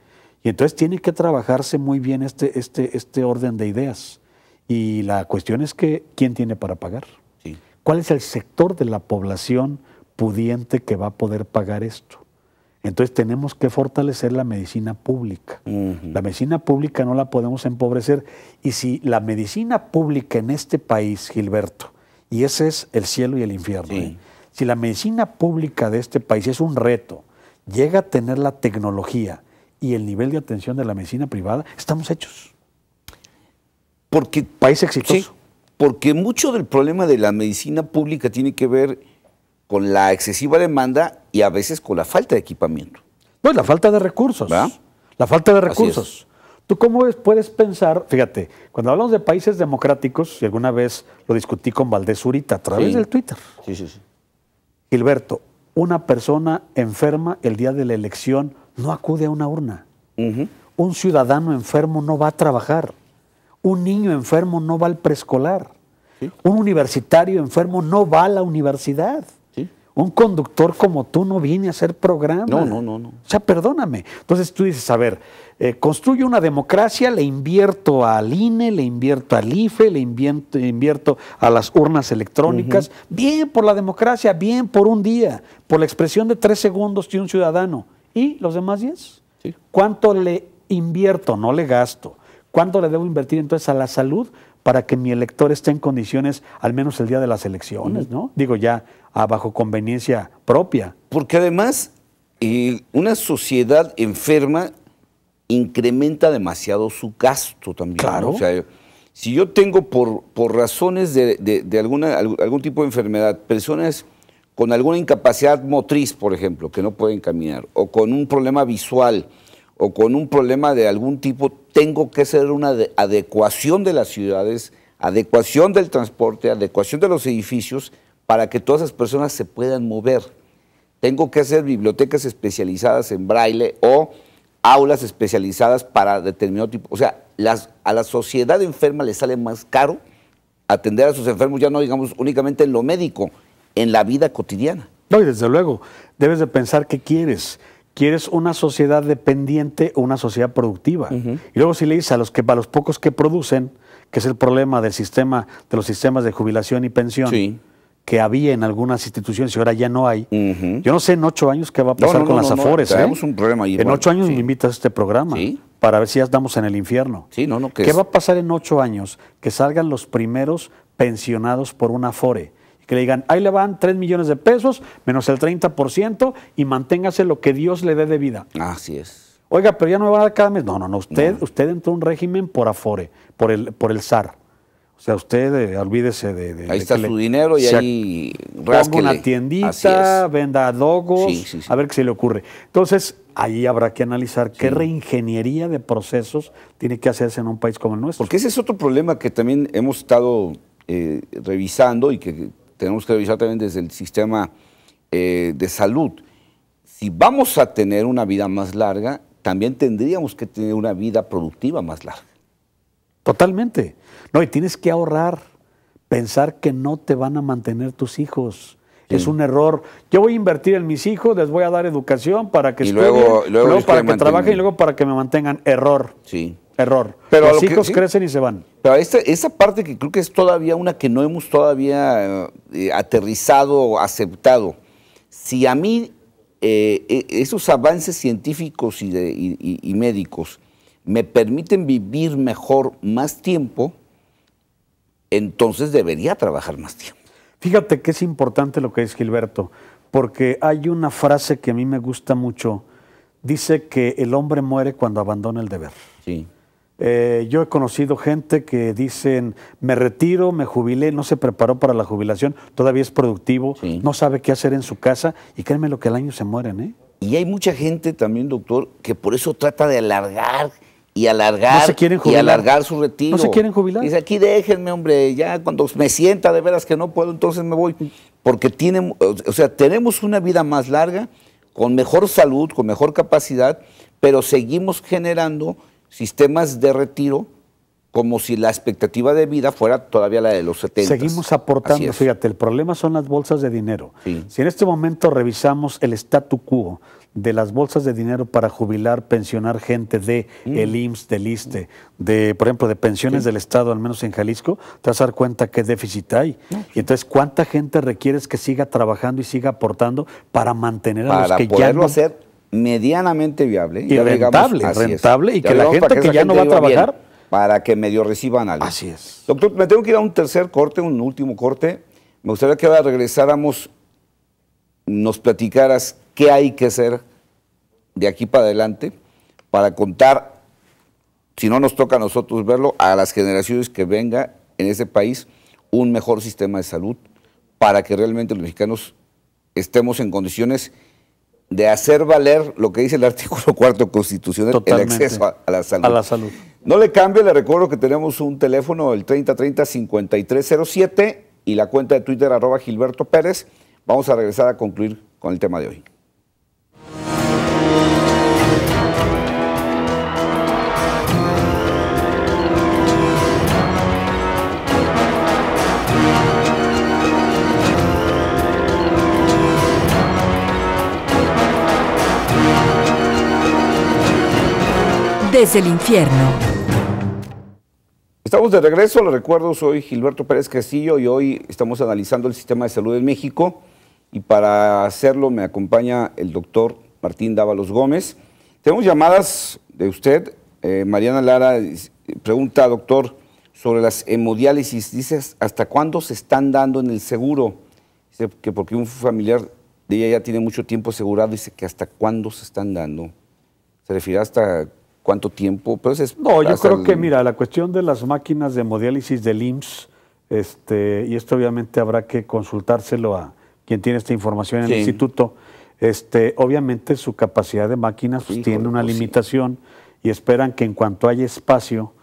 Y entonces tiene que trabajarse muy bien este, este, este orden de ideas. Y la cuestión es que, ¿quién tiene para pagar? ¿Cuál es el sector de la población pudiente que va a poder pagar esto? Entonces tenemos que fortalecer la medicina pública. La medicina pública no la podemos empobrecer. Y si la medicina pública en este país, Gilberto, y ese es el cielo y el infierno, ¿eh? si la medicina pública de este país es un reto, llega a tener la tecnología y el nivel de atención de la medicina privada, estamos hechos. Porque, País exitoso. porque mucho del problema de la medicina pública tiene que ver con la excesiva demanda y a veces con la falta de equipamiento. Pues la falta de recursos. La falta de recursos. ¿Tú cómo puedes pensar? Fíjate, cuando hablamos de países democráticos, y alguna vez lo discutí con Valdés Urita a través del Twitter. Sí, sí, sí. Gilberto, una persona enferma el día de la elección no acude a una urna. Un ciudadano enfermo no va a trabajar. Un niño enfermo no va al preescolar. Un universitario enfermo no va a la universidad. Un conductor como tú no viene a hacer programa. No, no, no, no. O sea, perdóname. Entonces tú dices, a ver, eh, construyo una democracia, le invierto al INE, le invierto al IFE, le invierto, a las urnas electrónicas. Bien por la democracia, bien por un día, por la expresión de tres segundos de un ciudadano. ¿Y los demás diez? ¿Cuánto le invierto? No le gasto. ¿Cuánto le debo invertir entonces a la salud para que mi elector esté en condiciones, al menos el día de las elecciones, ¿no? Digo ya, ah, bajo conveniencia propia. Porque además, eh, una sociedad enferma incrementa demasiado su gasto también. Claro. O sea, si yo tengo por, por razones de, algún tipo de enfermedad, personas con alguna incapacidad motriz, por ejemplo, que no pueden caminar, o con un problema visual, o con un problema de algún tipo, tengo que hacer una adecuación de las ciudades, adecuación del transporte, adecuación de los edificios, para que todas esas personas se puedan mover. Tengo que hacer bibliotecas especializadas en braille o aulas especializadas para determinado tipo. O sea, a la sociedad enferma le sale más caro atender a sus enfermos, ya no digamos únicamente en lo médico, en la vida cotidiana. No, y desde luego, debes de pensar qué quieres. ¿Quieres una sociedad dependiente o una sociedad productiva? Y luego si le dices a los, que, a los pocos que producen, que es el problema del sistema, de los sistemas de jubilación y pensión, que había en algunas instituciones y ahora ya no hay. Yo no sé en ocho años qué va a pasar con las Afores. ¿eh? tenemos un problema ahí, En ocho años limitas este programa. Para ver si ya estamos en el infierno. ¿Qué va a pasar en ocho años? Que salgan los primeros pensionados por una Afore que le digan, ahí le van 3 millones de pesos, menos el 30%, y manténgase lo que Dios le dé de vida. Así es. Oiga, pero ya no me va a dar cada mes. No, no, no, usted, usted entró en un régimen por Afore, por el, por el SAR. O sea, usted eh, olvídese de, Ahí está su dinero y ahí Ponga una tiendita, venda dogos, a ver qué se le ocurre. Entonces, ahí habrá que analizar qué reingeniería de procesos tiene que hacerse en un país como el nuestro. Porque ese es otro problema que también hemos estado eh, revisando y que tenemos que revisar también desde el sistema eh, de salud. Si vamos a tener una vida más larga, también tendríamos que tener una vida productiva más larga. Totalmente. No, y tienes que ahorrar, pensar que no te van a mantener tus hijos. Es un error. Yo voy a invertir en mis hijos, les voy a dar educación para que luego, para que trabajen y luego para que me mantengan. Error. Sí. Error. Pero los hijos crecen y se van. Pero esta, esa parte que creo que es todavía una que no hemos todavía eh, eh, aterrizado o aceptado. Si a mí eh, esos avances científicos y, médicos me permiten vivir mejor más tiempo, entonces debería trabajar más tiempo. Fíjate que es importante lo que dice Gilberto, porque hay una frase que a mí me gusta mucho. Dice que el hombre muere cuando abandona el deber. Sí. Eh, yo he conocido gente que dicen, me retiro, me jubilé, no se preparó para la jubilación, todavía es productivo, no sabe qué hacer en su casa y créanme lo que al año se mueren. ¿eh? Y hay mucha gente también, doctor, que por eso trata de alargar y alargar, y alargar su retiro. No se quieren jubilar. Dice, aquí déjenme, hombre, ya cuando me sienta de veras que no puedo, entonces me voy. Porque tienen, o sea, tenemos una vida más larga, con mejor salud, con mejor capacidad, pero seguimos generando sistemas de retiro como si la expectativa de vida fuera todavía la de los 70. Seguimos aportando, fíjate, el problema son las bolsas de dinero. Si en este momento revisamos el statu quo de las bolsas de dinero para jubilar, pensionar gente de mm. el IMSS, del ISTE, de, por ejemplo, de pensiones del Estado, al menos en Jalisco, te vas a dar cuenta qué déficit hay. Y entonces, ¿cuánta gente requieres que siga trabajando y siga aportando para mantener a los que ya no... hacer medianamente viable. Y rentable, y que la gente que, ya no va a trabajar... para que medio reciban algo. Así es. Doctor, me tengo que ir a un tercer corte, un último corte. Me gustaría que ahora regresáramos, nos platicaras qué hay que hacer de aquí para adelante para contar, si no nos toca a nosotros verlo, a las generaciones que venga en ese país un mejor sistema de salud para que realmente los mexicanos estemos en condiciones de hacer valer lo que dice el artículo [LAUGHS] cuarto constitucional, el acceso a, la salud. A la salud. No le cambie, le recuerdo que tenemos un teléfono, el 3030-5307 y la cuenta de Twitter arroba Gilberto Pérez. Vamos a regresar a concluir con el tema de hoy. desde el infierno. Estamos de regreso, lo recuerdo, soy Gilberto Pérez Castillo y hoy estamos analizando el sistema de salud en México y para hacerlo me acompaña el doctor Martín Dávalos Gómez. Tenemos llamadas de usted, eh, Mariana Lara pregunta, doctor, sobre las hemodiálisis, dice, ¿hasta cuándo se están dando en el seguro? Dice que porque un familiar de ella ya tiene mucho tiempo asegurado, dice que hasta cuándo se están dando. Se refiere hasta cuánto tiempo. Pues es no, yo creo que, mira, la cuestión de las máquinas de hemodiálisis del IMSS, este, y esto obviamente habrá que consultárselo a quien tiene esta información en el instituto, este, obviamente su capacidad de máquinas pues, tiene una pues limitación y esperan que en cuanto haya espacio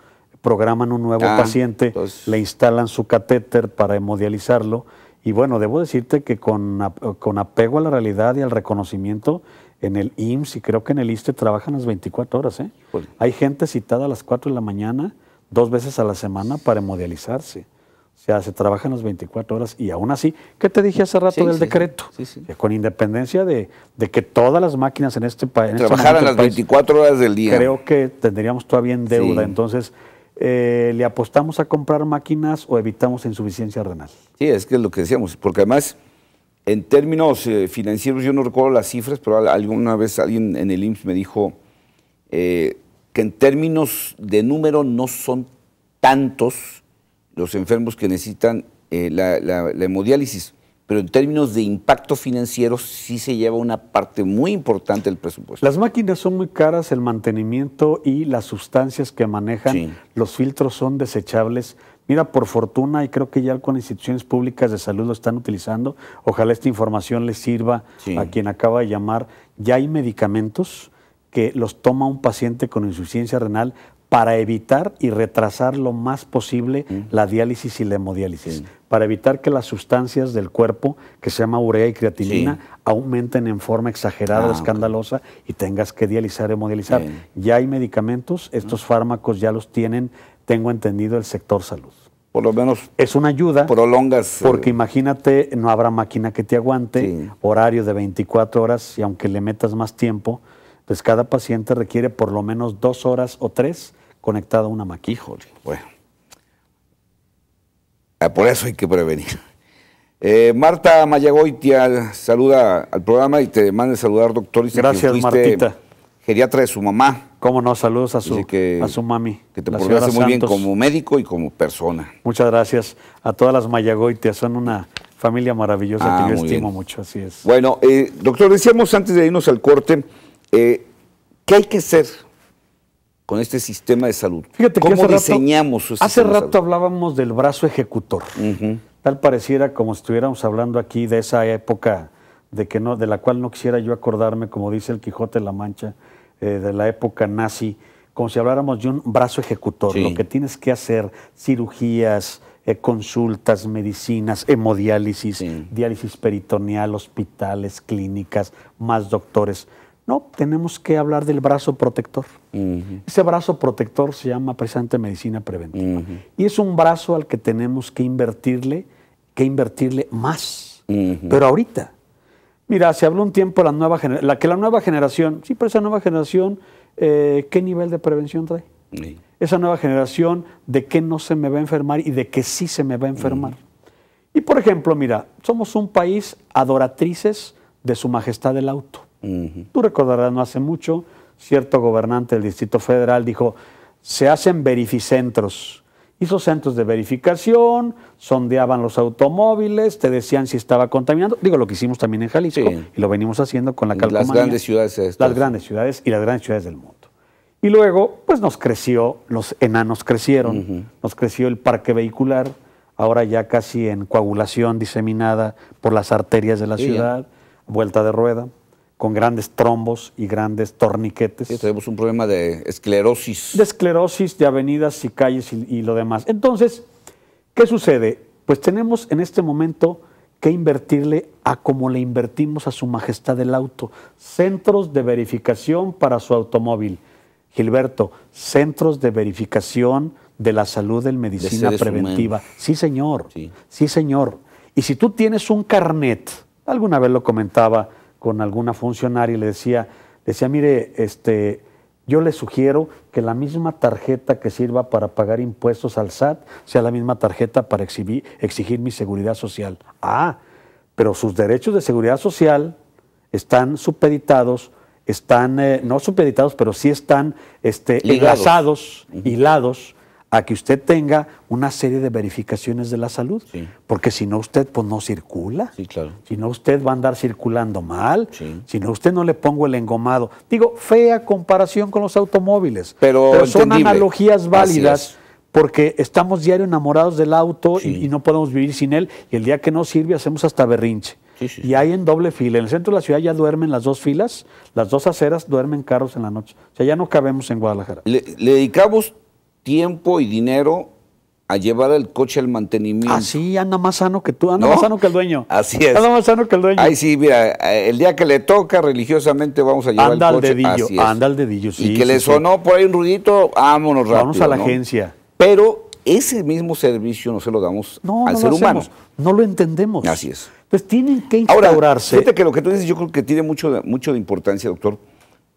programan un nuevo ah, paciente, pues le instalan su catéter para hemodializarlo y bueno, debo decirte que con, con apego a la realidad y al reconocimiento en el IMSS y creo que en el ISTE trabajan las 24 horas. ¿eh? Pues Hay gente citada a las 4 de la mañana, dos veces a la semana para hemodializarse. O sea, se trabajan las 24 horas y aún así, ¿qué te dije hace rato del decreto? Sí, con independencia de, que todas las máquinas en este, país... Este Trabajaran las 24 horas del día. Creo que tendríamos todavía en deuda. Entonces, eh, ¿le apostamos a comprar máquinas o evitamos insuficiencia renal? Sí, es que es lo que decíamos, porque además... En términos eh, financieros, yo no recuerdo las cifras, pero alguna vez alguien en el IMSS me dijo eh, que en términos de número no son tantos los enfermos que necesitan eh, la, hemodiálisis, pero en términos de impacto financiero sí se lleva una parte muy importante del presupuesto. Las máquinas son muy caras, el mantenimiento y las sustancias que manejan, los filtros son desechables Mira, por fortuna, y creo que ya con instituciones públicas de salud lo están utilizando, ojalá esta información les sirva a quien acaba de llamar, ya hay medicamentos que los toma un paciente con insuficiencia renal para evitar y retrasar lo más posible la diálisis y la hemodiálisis, para evitar que las sustancias del cuerpo, que se llama urea y creatinina, aumenten en forma exagerada, ah, escandalosa, y tengas que dializar, hemodializar. Ya hay medicamentos, estos ah. fármacos ya los tienen tengo entendido, el sector salud. Por lo menos. Es una ayuda. Prolongas. Porque eh, imagínate, no habrá máquina que te aguante, horario de 24 horas y aunque le metas más tiempo, pues cada paciente requiere por lo menos dos horas o tres conectado a una maquijo. bueno. Ah, por eso hay que prevenir. Eh, Marta Mayagoitia saluda al programa y te manda saludar, doctor. Y Gracias, Martita. Geriatra de su mamá. Cómo no, saludos a su, a su mami. Que te portaste muy bien como médico y como persona. Muchas gracias a todas las Mayagoitias, son una familia maravillosa ah, que yo estimo mucho, así es. Bueno, eh, doctor, decíamos antes de irnos al corte, eh, ¿qué hay que hacer con este sistema de salud? Fíjate ¿Cómo que hace diseñamos rato, su Hace rato hablábamos del brazo ejecutor. Tal pareciera como estuviéramos hablando aquí de esa época de, que no, de la cual no quisiera yo acordarme, como dice el Quijote de la Mancha, eh, de la época nazi, como si habláramos de un brazo ejecutor. Lo que tienes que hacer, cirugías, eh, consultas, medicinas, hemodiálisis, diálisis peritoneal, hospitales, clínicas, más doctores. No, tenemos que hablar del brazo protector. Ese brazo protector se llama precisamente medicina preventiva. Y es un brazo al que tenemos que invertirle, que invertirle más. Pero ahorita, Mira, se habló un tiempo la nueva la que la nueva generación, sí, pero esa nueva generación, eh, ¿qué nivel de prevención trae? Esa nueva generación de que no se me va a enfermar y de que sí se me va a enfermar. Y por ejemplo, mira, somos un país adoratrices de su majestad el auto. Tú recordarás, no hace mucho, cierto gobernante del Distrito Federal dijo, se hacen verificentros hizo centros de verificación, sondeaban los automóviles, te decían si estaba contaminando. Digo, lo que hicimos también en Jalisco y lo venimos haciendo con la calcomanía. Las grandes ciudades. Las grandes ciudades y las grandes ciudades del mundo. Y luego, pues nos creció, los enanos crecieron, nos creció el parque vehicular, ahora ya casi en coagulación diseminada por las arterias de la ciudad, vuelta de rueda con grandes trombos y grandes torniquetes. tenemos un problema de esclerosis. De esclerosis, de avenidas y calles y, lo demás. Entonces, ¿qué sucede? Pues tenemos en este momento que invertirle a como le invertimos a su majestad el auto. Centros de verificación para su automóvil. Gilberto, centros de verificación de la salud del medicina preventiva. Sí, señor. sí, señor. Y si tú tienes un carnet, alguna vez lo comentaba con alguna funcionaria y le decía, decía, mire, este, yo le sugiero que la misma tarjeta que sirva para pagar impuestos al SAT sea la misma tarjeta para exigir mi seguridad social. Ah, pero sus derechos de seguridad social están supeditados, están, eh, no supeditados, pero sí están este, enlazados, hilados a que usted tenga una serie de verificaciones de la salud, porque si no usted pues no circula, sí, claro. si no usted va a andar circulando mal, si no usted no le pongo el engomado. Digo, fea comparación con los automóviles, pero, son analogías válidas. Porque estamos diario enamorados del auto y, no podemos vivir sin él. Y el día que no sirve hacemos hasta berrinche. Y hay en doble fila. En el centro de la ciudad ya duermen las dos filas, las dos aceras duermen carros en la noche. O sea, ya no cabemos en Guadalajara. le dedicamos tiempo y dinero a llevar el coche al mantenimiento. Así, ah, anda más sano que tú, anda más sano que el dueño. Así es. Anda más sano que el dueño. Ay, sí, mira, eh, el día que le toca, religiosamente vamos a llevar anda el coche. Anda al dedillo, anda al dedillo, sí. Y que le sonó por ahí un ruidito, vámonos rápido. Vamos a la agencia. Pero ese mismo servicio no se lo damos al ser humano. No lo entendemos. Así es. Pues tienen que instaurarse. fíjate que lo que tú dices yo creo que tiene mucho, mucho de importancia, doctor,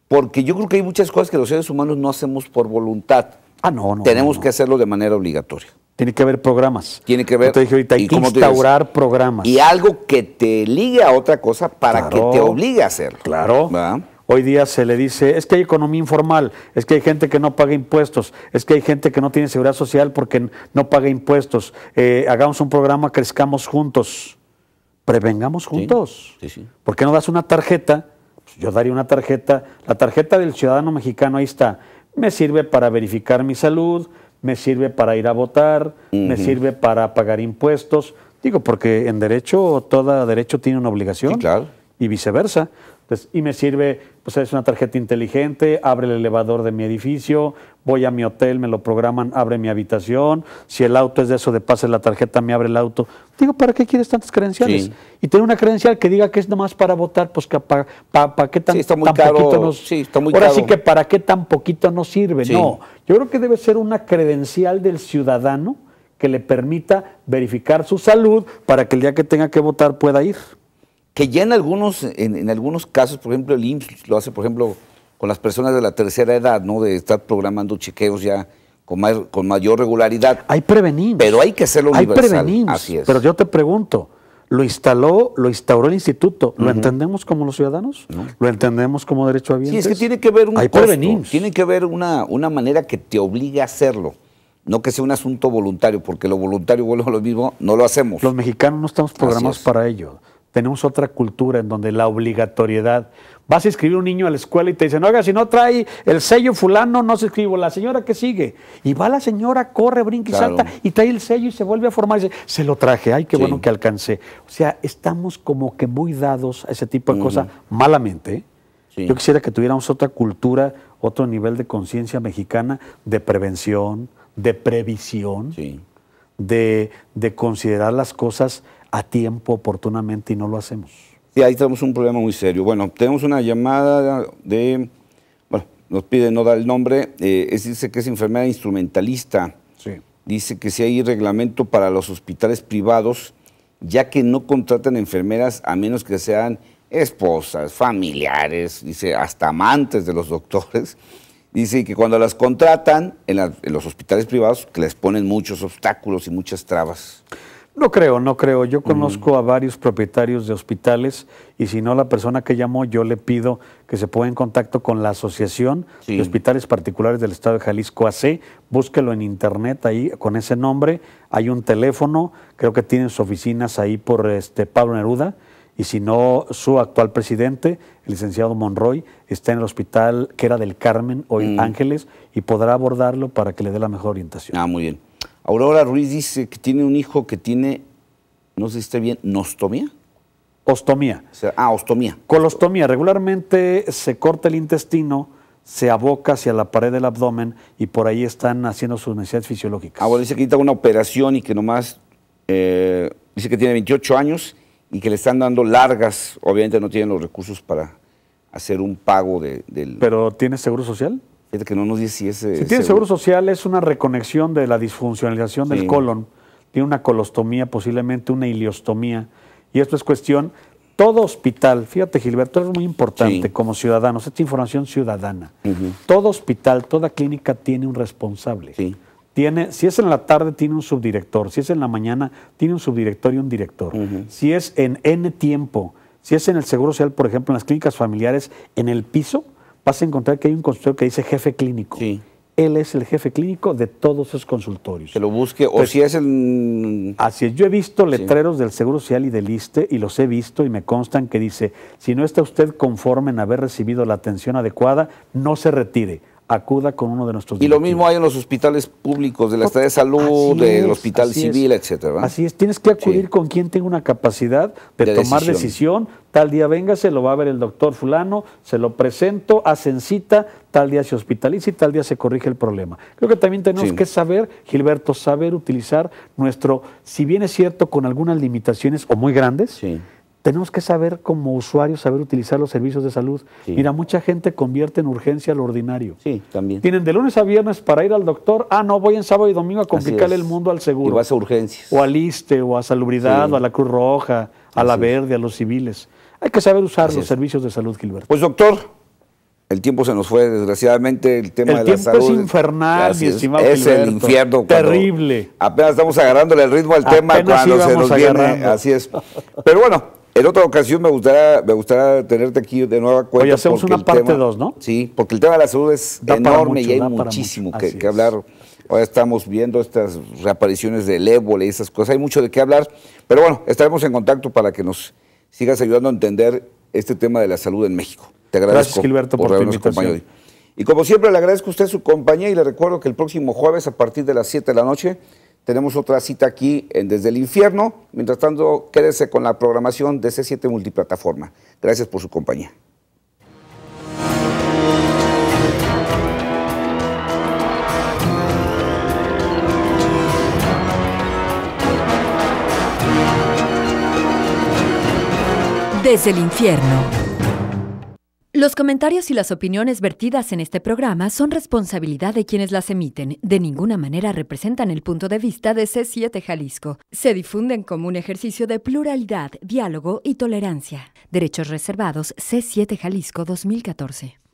porque yo creo que hay muchas cosas que los seres humanos no hacemos por voluntad. Ah, no, no. Tenemos que hacerlo de manera obligatoria. Tiene que haber programas. Tiene que haber. Te dije ahorita, hay que instaurar programas. Y algo que te ligue a otra cosa para que te obligue a hacerlo. Claro. Hoy día se le dice, es que hay economía informal, es que hay gente que no paga impuestos, es que hay gente que no tiene seguridad social porque no paga impuestos. Eh, hagamos un programa, crezcamos juntos, prevengamos juntos. Sí, sí, ¿Por qué no das una tarjeta? Pues yo daría una tarjeta, la tarjeta del ciudadano mexicano, ahí está me sirve para verificar mi salud, me sirve para ir a votar, me sirve para pagar impuestos. Digo, porque en derecho, todo derecho tiene una obligación. Y viceversa. y me sirve, pues es una tarjeta inteligente, abre el elevador de mi edificio, voy a mi hotel, me lo programan, abre mi habitación, si el auto es de eso de pase la tarjeta, me abre el auto. Digo, ¿para qué quieres tantas credenciales? Y tener una credencial que diga que es nomás para votar, pues que para, qué tan, poquito nos... Sí, está muy Ahora sí que para qué tan poquito nos sirve. No, yo creo que debe ser una credencial del ciudadano que le permita verificar su salud para que el día que tenga que votar pueda ir. Que ya en algunos, en algunos casos, por ejemplo, el IMSS lo hace, por ejemplo, con las personas de la tercera edad, ¿no? De estar programando chequeos ya con, con mayor regularidad. Hay prevenir. Pero hay que hacerlo universal. Hay prevenidos. Pero yo te pregunto, lo instaló, lo instauró el instituto. ¿Lo entendemos como los ciudadanos? No. ¿Lo entendemos como derecho a Sí, es que tiene que ver un Hay tiene que ver una, una manera que te obligue a hacerlo. No que sea un asunto voluntario, porque lo voluntario vuelve a lo mismo, no lo hacemos. Los mexicanos no estamos programados para ello. Tenemos otra cultura en donde la obligatoriedad Vas a inscribir un niño a la escuela y te dicen, oiga, si no trae el sello fulano, no se escribo. La señora que sigue. Y va la señora, corre, brinca y salta y trae el sello y se vuelve a formar. Y dice, se lo traje, ay, qué bueno que alcancé. O sea, estamos como que muy dados a ese tipo de cosas malamente. Yo quisiera que tuviéramos otra cultura, otro nivel de conciencia mexicana de prevención, de previsión, de considerar las cosas a tiempo, oportunamente, y no lo hacemos ahí tenemos un problema muy serio. Bueno, tenemos una llamada de, bueno, nos pide no dar el nombre, eh, es, dice que es enfermera instrumentalista. Dice que si hay reglamento para los hospitales privados, ya que no contratan enfermeras a menos que sean esposas, familiares, dice, hasta amantes de los doctores. Dice que cuando las contratan en, en los hospitales privados, que les ponen muchos obstáculos y muchas trabas. No creo, no creo. Yo mm. conozco a varios propietarios de hospitales y si no la persona que llamó, yo le pido que se ponga en contacto con la Asociación de Hospitales Particulares del Estado de Jalisco, AC. Búsquelo en internet ahí con ese nombre. Hay un teléfono, creo que tienen sus oficinas ahí por este Pablo Neruda. Y si no, su actual presidente, el licenciado Monroy, está en el hospital que era del Carmen, hoy mm. Ángeles, y podrá abordarlo para que le dé la mejor orientación. Ah, muy bien. Aurora Ruiz dice que tiene un hijo que tiene, no sé si está bien, nostomía. Ostomía. ah, ostomía. Colostomía. Regularmente se corta el intestino, se aboca hacia la pared del abdomen y por ahí están haciendo sus necesidades fisiológicas. Ahora dice que necesita una operación y que nomás, eh, dice que tiene 28 años y que le están dando largas. Obviamente no tienen los recursos para hacer un pago del... ¿Pero tiene seguro social? Fíjate que no nos dice si es. Eh, si tiene seguro. social, es una reconexión de la disfuncionalización del colon. Tiene una colostomía, posiblemente una iliostomía. Y esto es cuestión. Todo hospital, fíjate Gilberto, es muy importante como ciudadanos, esta información ciudadana. Todo hospital, toda clínica tiene un responsable. Tiene, si es en la tarde, tiene un subdirector. Si es en la mañana, tiene un subdirector y un director. Si es en N tiempo, si es en el Seguro Social, por ejemplo, en las clínicas familiares, en el piso, vas a encontrar que hay un consultorio que dice jefe clínico. Sí. Él es el jefe clínico de todos esos consultorios. Que lo busque, o pues, si es el... Así es, yo he visto letreros del Seguro Social y del ISTE y los he visto y me constan que dice, si no está usted conforme en haber recibido la atención adecuada, no se retire acuda con uno de nuestros. Y lo mismo hay en los hospitales públicos, de la Estadía de Salud, del Hospital Civil, etc. etcétera. Así es, tienes que acudir con quien tenga una capacidad de, tomar decisión. Tal día venga se lo va a ver el doctor fulano, se lo presento, hacen cita, tal día se hospitaliza y tal día se corrige el problema. Creo que también tenemos que saber, Gilberto, saber utilizar nuestro, si bien es cierto, con algunas limitaciones o muy grandes, sí tenemos que saber como usuarios, saber utilizar los servicios de salud. Mira, mucha gente convierte en urgencia lo ordinario. Sí, también. Tienen de lunes a viernes para ir al doctor. Ah, no, voy en sábado y domingo a complicarle el mundo al seguro. Y vas a urgencias. O al ISTE, o a Salubridad, o a la Cruz Roja, a la Verde, a los civiles. Hay que saber usar los servicios de salud, Gilberto. Pues doctor, el tiempo se nos fue, desgraciadamente, el tema de la salud. El tiempo es infernal, mi estimado Es el infierno. Terrible. Apenas estamos agarrándole el ritmo al tema cuando se nos viene. Así es. Pero bueno, en otra ocasión me gustaría me gustará tenerte aquí de nuevo cuenta. Oye, hacemos una parte 2, ¿no? Sí, porque el tema de la salud es enorme y hay muchísimo que, hablar. Ahora estamos viendo estas reapariciones del ébola y esas cosas. Hay mucho de qué hablar. Pero bueno, estaremos en contacto para que nos sigas ayudando a entender este tema de la salud en México. Te agradezco Gilberto, por, tu invitación. Y como siempre, le agradezco a usted su compañía y le recuerdo que el próximo jueves, a partir de las 7 de la noche, tenemos otra cita aquí en Desde el Infierno. Mientras tanto, quédese con la programación de C7 Multiplataforma. Gracias por su compañía. Desde el Infierno. Los comentarios y las opiniones vertidas en este programa son responsabilidad de quienes las emiten. De ninguna manera representan el punto de vista de C7 Jalisco. Se difunden como un ejercicio de pluralidad, diálogo y tolerancia. Derechos reservados C7 Jalisco 2014.